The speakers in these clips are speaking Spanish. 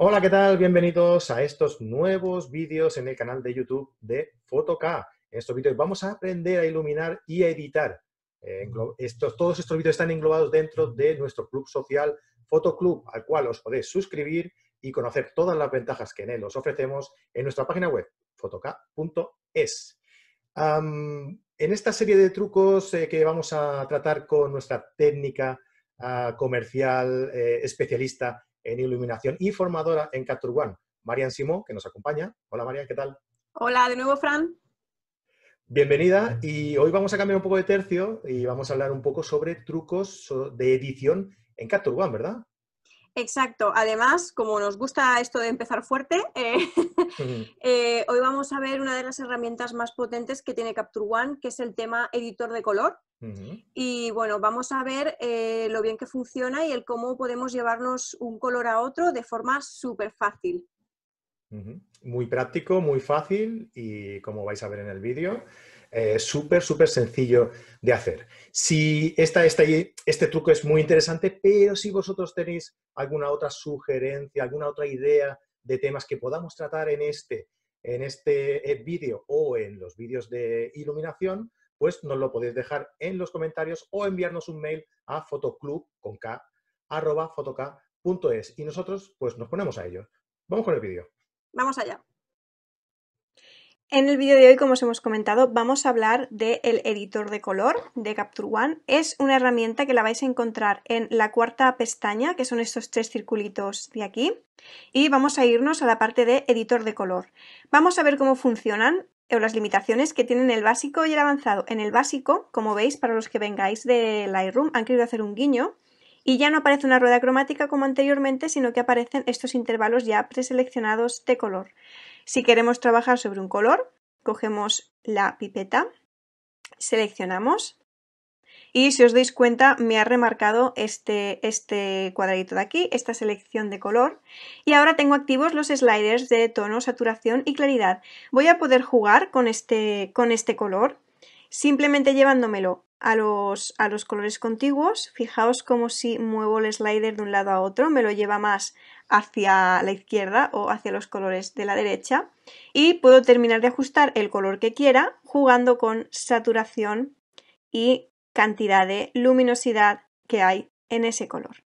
Hola, ¿qué tal? Bienvenidos a estos nuevos vídeos en el canal de YouTube de FotoK. En estos vídeos vamos a aprender a iluminar y a editar. Eh, todos estos vídeos están englobados dentro de nuestro club social Fotoclub, al cual os podéis suscribir y conocer todas las ventajas que en él os ofrecemos en nuestra página web, fotok.es. en esta serie de trucos eh, que vamos a tratar con nuestra técnica ah, comercial eh, especialista en iluminación y formadora en Capture One, Marian Simó, que nos acompaña. Hola Marian, ¿qué tal? Hola de nuevo, Fran. Bienvenida y hoy vamos a cambiar un poco de tercio y vamos a hablar un poco sobre trucos de edición en Capture One, ¿verdad? Exacto. Además, como nos gusta esto de empezar fuerte, eh, eh, hoy vamos a ver una de las herramientas más potentes que tiene Capture One, que es el tema editor de color. Y bueno, vamos a ver eh, lo bien que funciona y el cómo podemos llevarnos un color a otro de forma súper fácil. Muy práctico, muy fácil y como vais a ver en el vídeo, eh, súper, súper sencillo de hacer. Si esta, este truco es muy interesante, pero si vosotros tenéis alguna otra sugerencia, alguna otra idea de temas que podamos tratar en este, en este eh, vídeo o en los vídeos de iluminación, pues nos lo podéis dejar en los comentarios o enviarnos un mail a fotoclub y nosotros pues nos ponemos a ello. Vamos con el vídeo. Vamos allá. En el vídeo de hoy, como os hemos comentado, vamos a hablar del editor de color de Capture One. Es una herramienta que la vais a encontrar en la cuarta pestaña, que son estos tres circulitos de aquí. Y vamos a irnos a la parte de editor de color. Vamos a ver cómo funcionan o eh, las limitaciones que tienen el básico y el avanzado. En el básico, como veis, para los que vengáis de Lightroom, han querido hacer un guiño y ya no aparece una rueda cromática como anteriormente, sino que aparecen estos intervalos ya preseleccionados de color. Si queremos trabajar sobre un color, cogemos la pipeta, seleccionamos y si os dais cuenta me ha remarcado este, este cuadradito de aquí, esta selección de color y ahora tengo activos los sliders de tono, saturación y claridad. Voy a poder jugar con este, con este color Simplemente llevándomelo a los, a los colores contiguos, fijaos como si muevo el slider de un lado a otro, me lo lleva más hacia la izquierda o hacia los colores de la derecha y puedo terminar de ajustar el color que quiera jugando con saturación y cantidad de luminosidad que hay en ese color.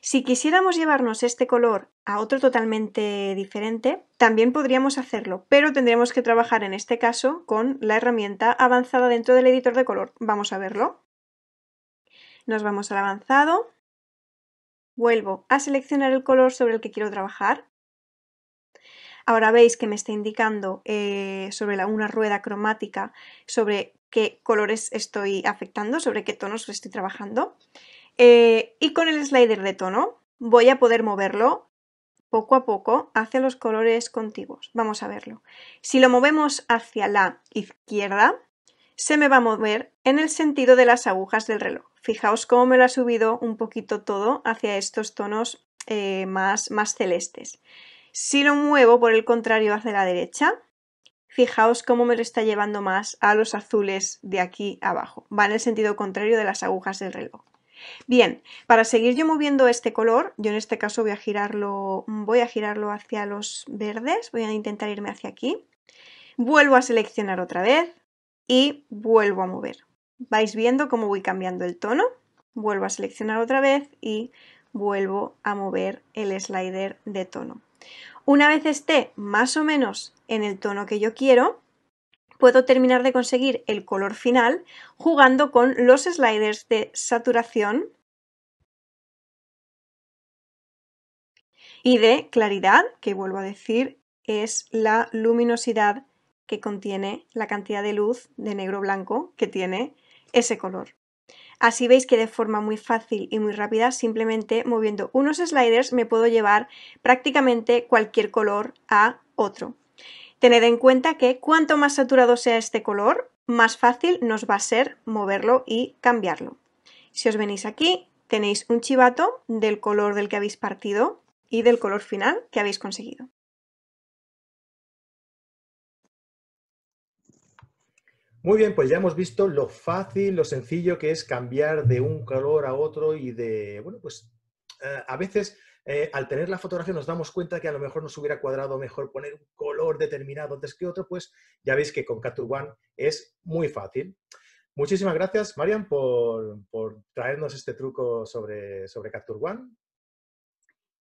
Si quisiéramos llevarnos este color a otro totalmente diferente, también podríamos hacerlo, pero tendríamos que trabajar en este caso con la herramienta avanzada dentro del editor de color. Vamos a verlo. Nos vamos al avanzado. Vuelvo a seleccionar el color sobre el que quiero trabajar. Ahora veis que me está indicando eh, sobre una rueda cromática sobre qué colores estoy afectando, sobre qué tonos estoy trabajando. Eh, y con el slider de tono voy a poder moverlo poco a poco hacia los colores contiguos. Vamos a verlo. Si lo movemos hacia la izquierda, se me va a mover en el sentido de las agujas del reloj. Fijaos cómo me lo ha subido un poquito todo hacia estos tonos eh, más, más celestes. Si lo muevo, por el contrario, hacia la derecha, fijaos cómo me lo está llevando más a los azules de aquí abajo. Va en el sentido contrario de las agujas del reloj. Bien, para seguir yo moviendo este color, yo en este caso voy a girarlo, voy a girarlo hacia los verdes, voy a intentar irme hacia aquí. Vuelvo a seleccionar otra vez y vuelvo a mover. Vais viendo cómo voy cambiando el tono. Vuelvo a seleccionar otra vez y vuelvo a mover el slider de tono. Una vez esté más o menos en el tono que yo quiero, puedo terminar de conseguir el color final jugando con los sliders de saturación y de claridad, que vuelvo a decir es la luminosidad que contiene la cantidad de luz de negro-blanco que tiene ese color. Así veis que de forma muy fácil y muy rápida, simplemente moviendo unos sliders me puedo llevar prácticamente cualquier color a otro. Tened en cuenta que cuanto más saturado sea este color, más fácil nos va a ser moverlo y cambiarlo. Si os venís aquí, tenéis un chivato del color del que habéis partido y del color final que habéis conseguido. Muy bien, pues ya hemos visto lo fácil, lo sencillo que es cambiar de un color a otro y de, bueno, pues eh, a veces eh, al tener la fotografía nos damos cuenta que a lo mejor nos hubiera cuadrado mejor poner un color determinado antes que otro, pues ya veis que con Capture One es muy fácil. Muchísimas gracias, Marian, por, traernos este truco sobre, sobre Capture One.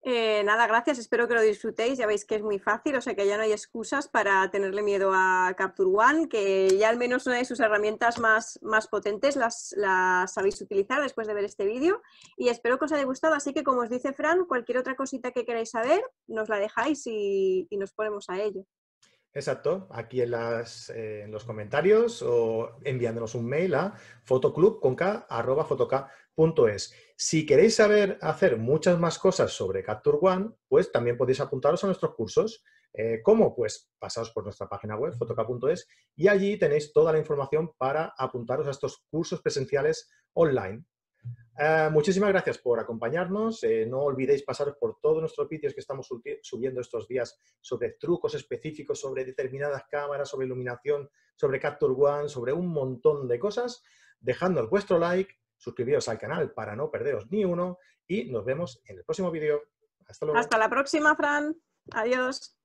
Eh, nada, gracias. Espero que lo disfrutéis. Ya veis que es muy fácil, o sea que ya no hay excusas para tenerle miedo a Capture One, que ya al menos una de sus herramientas más, más potentes las, las sabéis utilizar después de ver este vídeo. Y espero que os haya gustado. Así que, como os dice Fran, cualquier otra cosita que queráis saber, nos la dejáis y, nos ponemos a ello. Exacto, aquí en, las, eh, en, los comentarios o enviándonos un mail a fotoclub Punto es, si queréis saber hacer muchas más cosas sobre Capture One, pues también podéis apuntaros a nuestros cursos. Eh, ¿Cómo? Pues pasaos por nuestra página web, fotoca.es, y allí tenéis toda la información para apuntaros a estos cursos presenciales online. Eh, muchísimas gracias por acompañarnos. Eh, no olvidéis pasaros por todos nuestros vídeos que estamos subiendo estos días sobre trucos específicos, sobre determinadas cámaras, sobre iluminación, sobre Capture One, sobre un montón de cosas. Dejadnos vuestro like, suscribiros al canal para no perderos ni uno y nos vemos en el próximo vídeo. Hasta luego. Hasta la próxima, Fran. Adiós.